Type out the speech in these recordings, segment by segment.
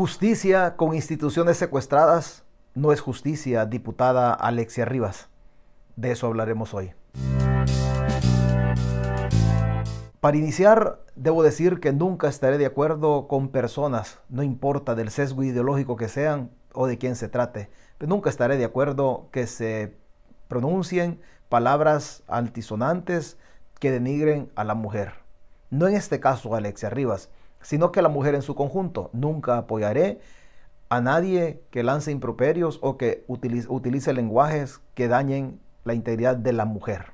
Justicia con instituciones secuestradas no es justicia, diputada Alexia Rivas. De eso hablaremos hoy. Para iniciar, debo decir que nunca estaré de acuerdo con personas, no importa del sesgo ideológico que sean o de quién se trate, pero nunca estaré de acuerdo que se pronuncien palabras altisonantes que denigren a la mujer. No en este caso, Alexia Rivas, sino que la mujer en su conjunto. Nunca apoyaré a nadie que lance improperios o que utilice, lenguajes que dañen la integridad de la mujer.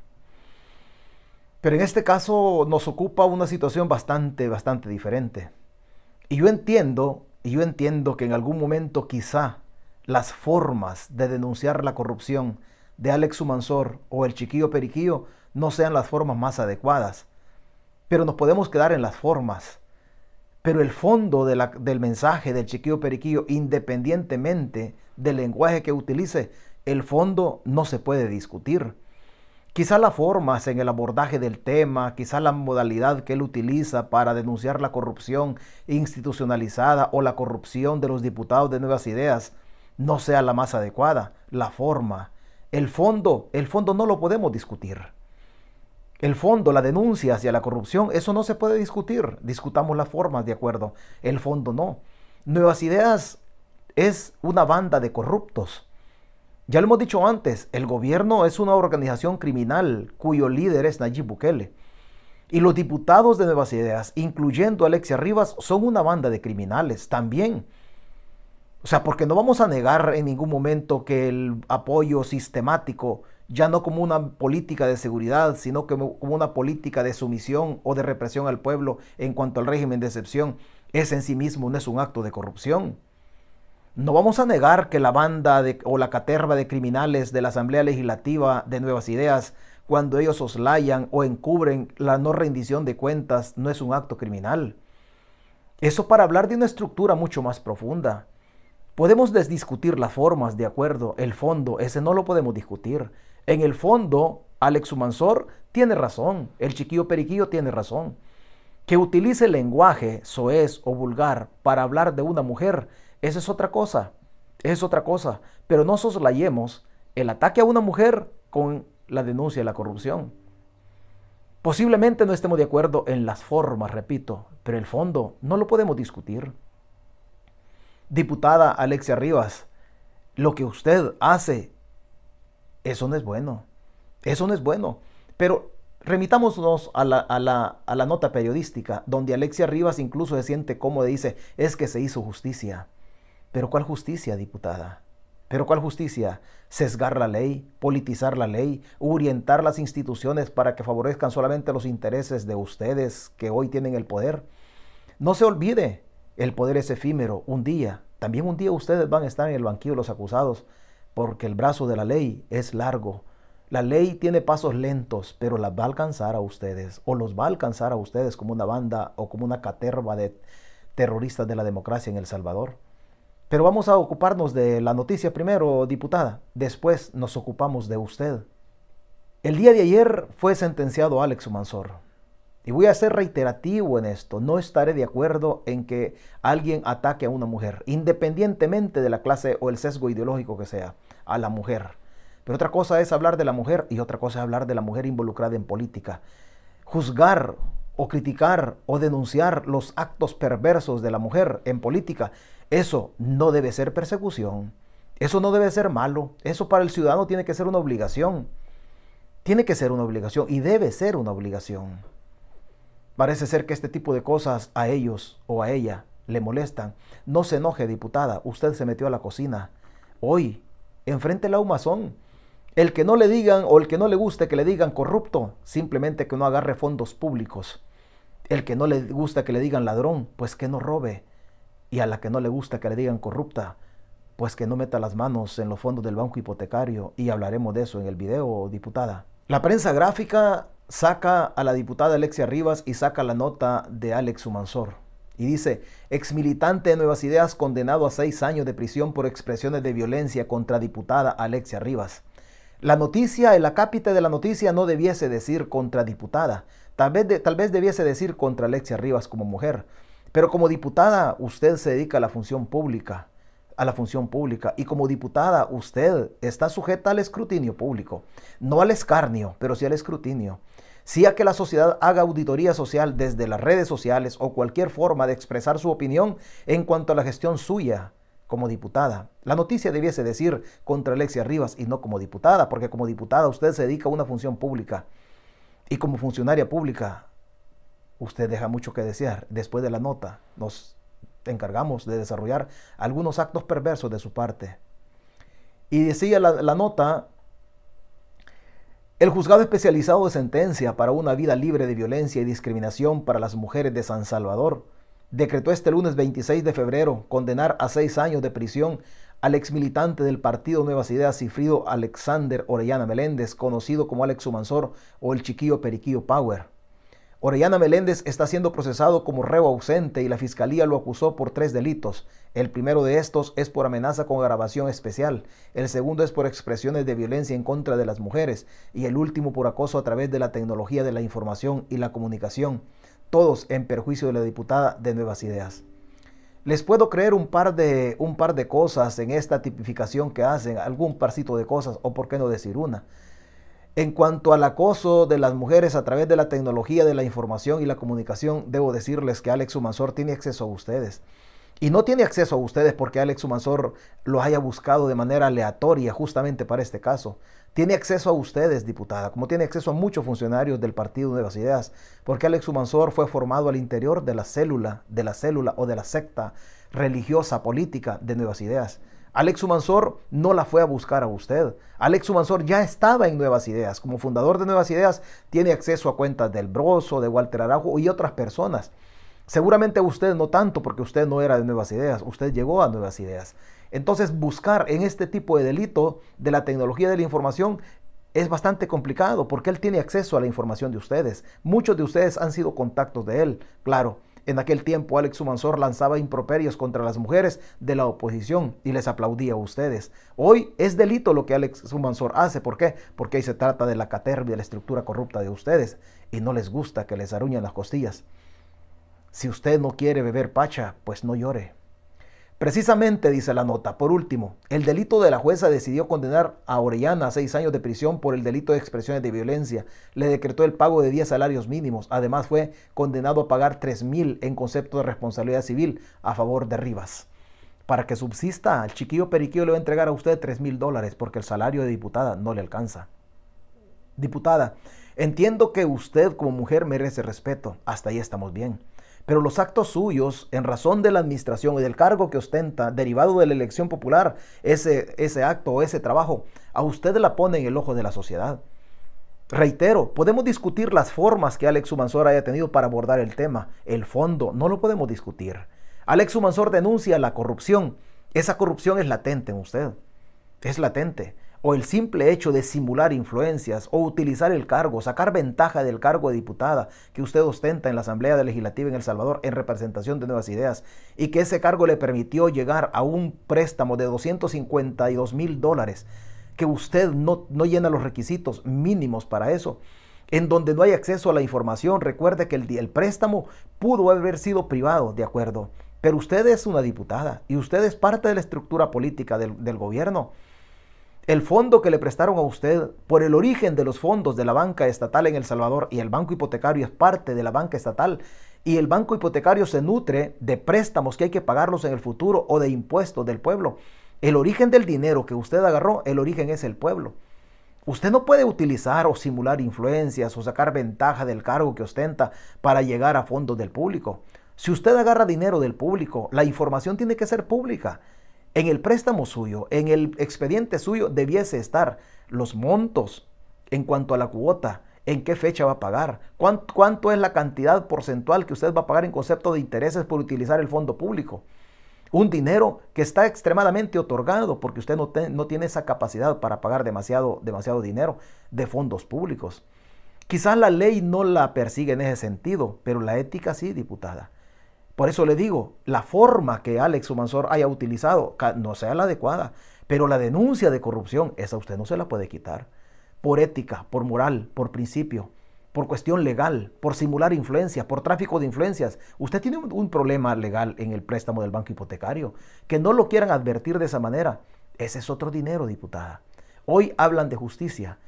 Pero en este caso nos ocupa una situación bastante, bastante diferente. Y yo entiendo, y yo entiendo que en algún momento quizá las formas de denunciar la corrupción de Alex Sumansor o el chiquillo Periquillo no sean las formas más adecuadas. Pero nos podemos quedar en las formas pero el fondo del mensaje del chiquillo periquillo, independientemente del lenguaje que utilice, el fondo no se puede discutir. Quizá la formas en el abordaje del tema, quizá la modalidad que él utiliza para denunciar la corrupción institucionalizada o la corrupción de los diputados de Nuevas Ideas no sea la más adecuada, la forma. El fondo, el fondo no lo podemos discutir el fondo, la denuncia hacia la corrupción, eso no se puede discutir. Discutamos las formas de acuerdo, el fondo no. Nuevas Ideas es una banda de corruptos. Ya lo hemos dicho antes, el gobierno es una organización criminal cuyo líder es Nayib Bukele. Y los diputados de Nuevas Ideas, incluyendo Alexia Rivas, son una banda de criminales también. O sea, porque no vamos a negar en ningún momento que el apoyo sistemático ya no como una política de seguridad, sino como, una política de sumisión o de represión al pueblo en cuanto al régimen de excepción, Ese en sí mismo no es un acto de corrupción. No vamos a negar que la banda o la caterva de criminales de la Asamblea Legislativa de Nuevas Ideas, cuando ellos oslayan o encubren la no rendición de cuentas, no es un acto criminal. Eso para hablar de una estructura mucho más profunda. Podemos desdiscutir las formas, de acuerdo, el fondo, ese no lo podemos discutir. En el fondo, Alex Humansor tiene razón, el chiquillo periquillo tiene razón. Que utilice lenguaje soez o vulgar para hablar de una mujer, eso es otra cosa, es otra cosa. Pero no soslayemos el ataque a una mujer con la denuncia de la corrupción. Posiblemente no estemos de acuerdo en las formas, repito, pero el fondo no lo podemos discutir. Diputada Alexia Rivas, lo que usted hace eso no es bueno. Eso no es bueno. Pero remitámonos a la, nota periodística, donde Alexia Rivas incluso se siente cómoda y dice, es que se hizo justicia. Pero ¿cuál justicia, diputada? ¿Pero cuál justicia? Sesgar la ley, politizar la ley, orientar las instituciones para que favorezcan solamente los intereses de ustedes que hoy tienen el poder. No se olvide, el poder es efímero, un día. También un día ustedes van a estar en el banquillo de los acusados porque el brazo de la ley es largo. La ley tiene pasos lentos, pero las va a alcanzar a ustedes, o los va a alcanzar a ustedes como una banda o como una caterva de terroristas de la democracia en El Salvador. Pero vamos a ocuparnos de la noticia primero, diputada. Después nos ocupamos de usted. El día de ayer fue sentenciado Alex Mansor. Y voy a ser reiterativo en esto. No estaré de acuerdo en que alguien ataque a una mujer, independientemente de la clase o el sesgo ideológico que sea a la mujer. Pero otra cosa es hablar de la mujer y otra cosa es hablar de la mujer involucrada en política. Juzgar o criticar o denunciar los actos perversos de la mujer en política, eso no debe ser persecución. Eso no debe ser malo. Eso para el ciudadano tiene que ser una obligación. Tiene que ser una obligación y debe ser una obligación. Parece ser que este tipo de cosas a ellos o a ella le molestan. No se enoje, diputada. Usted se metió a la cocina. Hoy enfrente la humazón. El que no le digan o el que no le guste que le digan corrupto, simplemente que no agarre fondos públicos. El que no le gusta que le digan ladrón, pues que no robe. Y a la que no le gusta que le digan corrupta, pues que no meta las manos en los fondos del banco hipotecario. Y hablaremos de eso en el video, diputada. La prensa gráfica saca a la diputada Alexia Rivas y saca la nota de Alex Humansor. Y dice, ex militante de Nuevas Ideas condenado a seis años de prisión por expresiones de violencia contra diputada Alexia Rivas. La noticia, el acápite de la noticia no debiese decir contra diputada, tal vez, tal vez debiese decir contra Alexia Rivas como mujer, pero como diputada usted se dedica a la función pública, a la función pública, y como diputada usted está sujeta al escrutinio público, no al escarnio, pero sí al escrutinio si a que la sociedad haga auditoría social desde las redes sociales o cualquier forma de expresar su opinión en cuanto a la gestión suya como diputada. La noticia debiese decir contra Alexia Rivas y no como diputada, porque como diputada usted se dedica a una función pública y como funcionaria pública usted deja mucho que desear. Después de la nota nos encargamos de desarrollar algunos actos perversos de su parte. Y decía la nota el juzgado especializado de sentencia para una vida libre de violencia y discriminación para las mujeres de San Salvador decretó este lunes 26 de febrero condenar a seis años de prisión al ex militante del partido Nuevas Ideas Cifrido Alexander Orellana Meléndez, conocido como Alex Humansor o el chiquillo Periquillo Power. Orellana Meléndez está siendo procesado como reo ausente y la fiscalía lo acusó por tres delitos. El primero de estos es por amenaza con grabación especial, el segundo es por expresiones de violencia en contra de las mujeres y el último por acoso a través de la tecnología de la información y la comunicación, todos en perjuicio de la diputada de Nuevas Ideas. Les puedo creer un par de, un par de cosas en esta tipificación que hacen, algún parcito de cosas o por qué no decir una en cuanto al acoso de las mujeres a través de la tecnología de la información y la comunicación, debo decirles que Alex Humansor tiene acceso a ustedes. Y no tiene acceso a ustedes porque Alex Humansor los haya buscado de manera aleatoria justamente para este caso. Tiene acceso a ustedes, diputada, como tiene acceso a muchos funcionarios del Partido Nuevas Ideas, porque Alex Humansor fue formado al interior de la célula, de la célula o de la secta religiosa política de Nuevas Ideas. Alex Humansor no la fue a buscar a usted. Alex Humansor ya estaba en Nuevas Ideas. Como fundador de Nuevas Ideas, tiene acceso a cuentas del Broso, de Walter Araujo y otras personas. Seguramente usted no tanto, porque usted no era de Nuevas Ideas, usted llegó a Nuevas Ideas. Entonces, buscar en este tipo de delito de la tecnología de la información es bastante complicado, porque él tiene acceso a la información de ustedes. Muchos de ustedes han sido contactos de él, claro en aquel tiempo Alex Sumansor lanzaba improperios contra las mujeres de la oposición y les aplaudía a ustedes. Hoy es delito lo que Alex Sumansor hace. ¿Por qué? Porque ahí se trata de la caterbia, la estructura corrupta de ustedes y no les gusta que les aruñen las costillas. Si usted no quiere beber pacha, pues no llore. Precisamente, dice la nota, por último, el delito de la jueza decidió condenar a Orellana a seis años de prisión por el delito de expresiones de violencia. Le decretó el pago de 10 salarios mínimos. Además, fue condenado a pagar 3 mil en concepto de responsabilidad civil a favor de Rivas. Para que subsista, al chiquillo periquillo le va a entregar a usted tres mil dólares porque el salario de diputada no le alcanza. Diputada, entiendo que usted como mujer merece respeto. Hasta ahí estamos bien pero los actos suyos, en razón de la administración y del cargo que ostenta, derivado de la elección popular, ese, ese acto o ese trabajo, a usted la pone en el ojo de la sociedad. Reitero, podemos discutir las formas que Alex Humansor haya tenido para abordar el tema. El fondo no lo podemos discutir. Alex Humansor denuncia la corrupción. Esa corrupción es latente en usted. Es latente o el simple hecho de simular influencias o utilizar el cargo, sacar ventaja del cargo de diputada que usted ostenta en la Asamblea Legislativa en El Salvador en representación de nuevas ideas y que ese cargo le permitió llegar a un préstamo de 252 mil dólares que usted no, llena los requisitos mínimos para eso en donde no hay acceso a la información. Recuerde que el, el, préstamo pudo haber sido privado, de acuerdo. Pero usted es una diputada y usted es parte de la estructura política del, del gobierno el fondo que le prestaron a usted por el origen de los fondos de la banca estatal en El Salvador y el banco hipotecario es parte de la banca estatal y el banco hipotecario se nutre de préstamos que hay que pagarlos en el futuro o de impuestos del pueblo. El origen del dinero que usted agarró, el origen es el pueblo. Usted no puede utilizar o simular influencias o sacar ventaja del cargo que ostenta para llegar a fondos del público. Si usted agarra dinero del público, la información tiene que ser pública. En el préstamo suyo, en el expediente suyo, debiese estar los montos en cuanto a la cuota, en qué fecha va a pagar, cuánto, es la cantidad porcentual que usted va a pagar en concepto de intereses por utilizar el fondo público. Un dinero que está extremadamente otorgado porque usted no, no tiene esa capacidad para pagar demasiado, demasiado dinero de fondos públicos. Quizás la ley no la persigue en ese sentido, pero la ética sí, diputada. Por eso le digo, la forma que Alex Humansor haya utilizado no sea la adecuada, pero la denuncia de corrupción, esa usted no se la puede quitar. Por ética, por moral, por principio, por cuestión legal, por simular influencias, por tráfico de influencias. Usted tiene un, problema legal en el préstamo del banco hipotecario. Que no lo quieran advertir de esa manera, ese es otro dinero, diputada. Hoy hablan de justicia.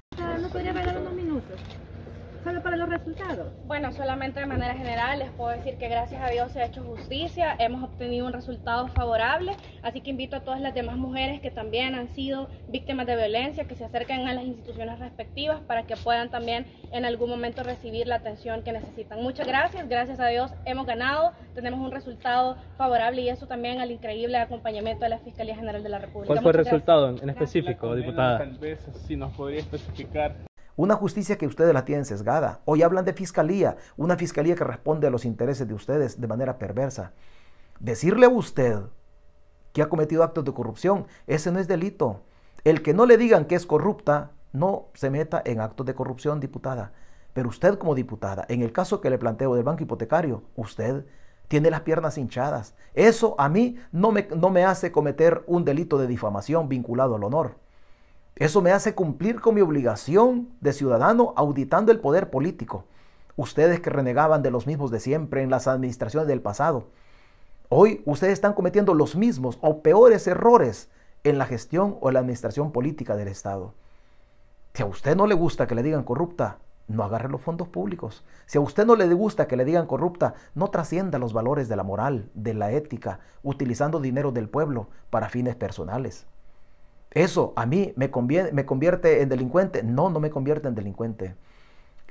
Bueno, solamente de manera general les puedo decir que gracias a Dios se ha hecho justicia, hemos obtenido un resultado favorable, así que invito a todas las demás mujeres que también han sido víctimas de violencia que se acerquen a las instituciones respectivas para que puedan también en algún momento recibir la atención que necesitan. Muchas gracias, gracias a Dios hemos ganado, tenemos un resultado favorable y eso también al increíble acompañamiento de la Fiscalía General de la República. ¿Cuál fue el resultado en específico, diputada? Tal vez si nos podría especificar una justicia que ustedes la tienen sesgada. Hoy hablan de fiscalía, una fiscalía que responde a los intereses de ustedes de manera perversa. Decirle a usted que ha cometido actos de corrupción, ese no es delito. El que no le digan que es corrupta, no se meta en actos de corrupción, diputada. Pero usted como diputada, en el caso que le planteo del banco hipotecario, usted tiene las piernas hinchadas. Eso a mí no me, no me hace cometer un delito de difamación vinculado al honor. Eso me hace cumplir con mi obligación de ciudadano auditando el poder político. Ustedes que renegaban de los mismos de siempre en las administraciones del pasado. Hoy ustedes están cometiendo los mismos o peores errores en la gestión o en la administración política del Estado. Si a usted no le gusta que le digan corrupta, no agarre los fondos públicos. Si a usted no le gusta que le digan corrupta, no trascienda los valores de la moral, de la ética, utilizando dinero del pueblo para fines personales eso a mí me, convierte en delincuente. No, no me convierte en delincuente.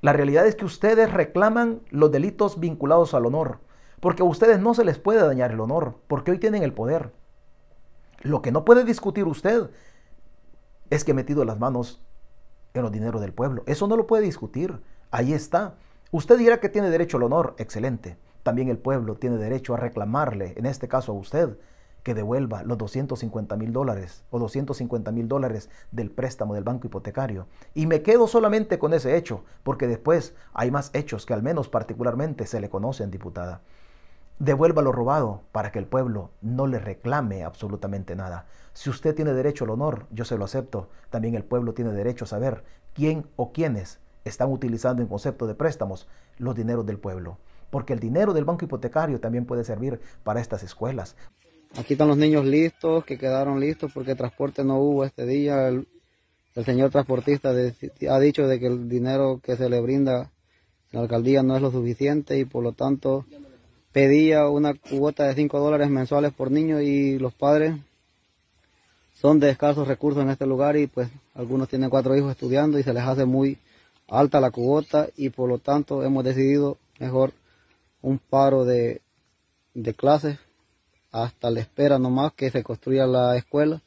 La realidad es que ustedes reclaman los delitos vinculados al honor, porque a ustedes no se les puede dañar el honor, porque hoy tienen el poder. Lo que no puede discutir usted es que he metido las manos en los dineros del pueblo. Eso no lo puede discutir. Ahí está. Usted dirá que tiene derecho al honor. Excelente. También el pueblo tiene derecho a reclamarle, en este caso a usted, que devuelva los 250 mil dólares o 250 mil dólares del préstamo del banco hipotecario. Y me quedo solamente con ese hecho, porque después hay más hechos que al menos particularmente se le conocen, diputada. Devuelva lo robado para que el pueblo no le reclame absolutamente nada. Si usted tiene derecho al honor, yo se lo acepto. También el pueblo tiene derecho a saber quién o quiénes están utilizando en concepto de préstamos los dineros del pueblo. Porque el dinero del banco hipotecario también puede servir para estas escuelas. Aquí están los niños listos, que quedaron listos porque transporte no hubo este día. El, señor transportista ha dicho de que el dinero que se le brinda en la alcaldía no es lo suficiente y por lo tanto pedía una cuota de 5 dólares mensuales por niño y los padres son de escasos recursos en este lugar y pues algunos tienen cuatro hijos estudiando y se les hace muy alta la cuota y por lo tanto hemos decidido mejor un paro de, de clases hasta la espera nomás que se construya la escuela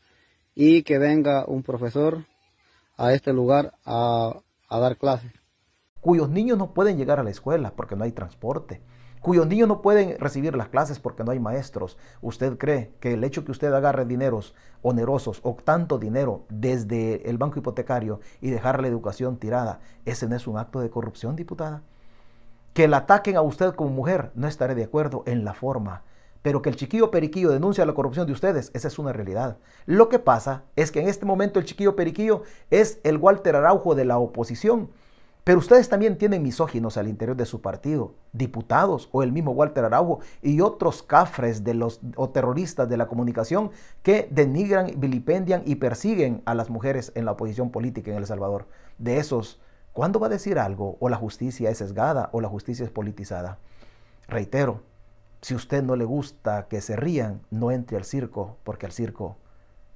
y que venga un profesor a este lugar a, dar clases. Cuyos niños no pueden llegar a la escuela porque no hay transporte, cuyos niños no pueden recibir las clases porque no hay maestros. ¿Usted cree que el hecho que usted agarre dineros onerosos o tanto dinero desde el banco hipotecario y dejar la educación tirada, ese no es un acto de corrupción, diputada? Que le ataquen a usted como mujer, no estaré de acuerdo en la forma, pero que el chiquillo periquillo denuncia la corrupción de ustedes, esa es una realidad. Lo que pasa es que en este momento el chiquillo periquillo es el Walter Araujo de la oposición. Pero ustedes también tienen misóginos al interior de su partido, diputados o el mismo Walter Araujo y otros cafres de los, o terroristas de la comunicación que denigran, vilipendian y persiguen a las mujeres en la oposición política en El Salvador. De esos, ¿cuándo va a decir algo? O la justicia es sesgada o la justicia es politizada. Reitero, si usted no le gusta que se rían, no entre al circo, porque al circo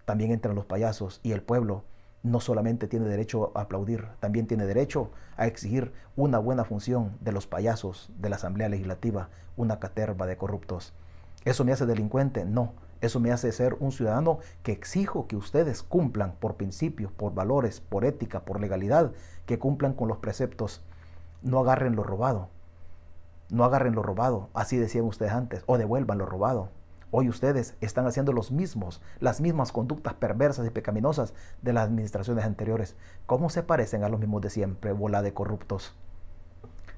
también entran los payasos y el pueblo no solamente tiene derecho a aplaudir, también tiene derecho a exigir una buena función de los payasos de la Asamblea Legislativa, una caterva de corruptos. ¿Eso me hace delincuente? No. Eso me hace ser un ciudadano que exijo que ustedes cumplan por principios, por valores, por ética, por legalidad, que cumplan con los preceptos. No agarren lo robado, no agarren lo robado, así decían ustedes antes, o devuelvan lo robado. Hoy ustedes están haciendo los mismos, las mismas conductas perversas y pecaminosas de las administraciones anteriores. ¿Cómo se parecen a los mismos de siempre, bola de corruptos?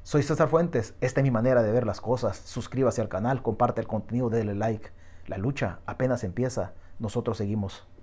Soy César Fuentes, esta es mi manera de ver las cosas. Suscríbase al canal, comparte el contenido, dale like. La lucha apenas empieza, nosotros seguimos.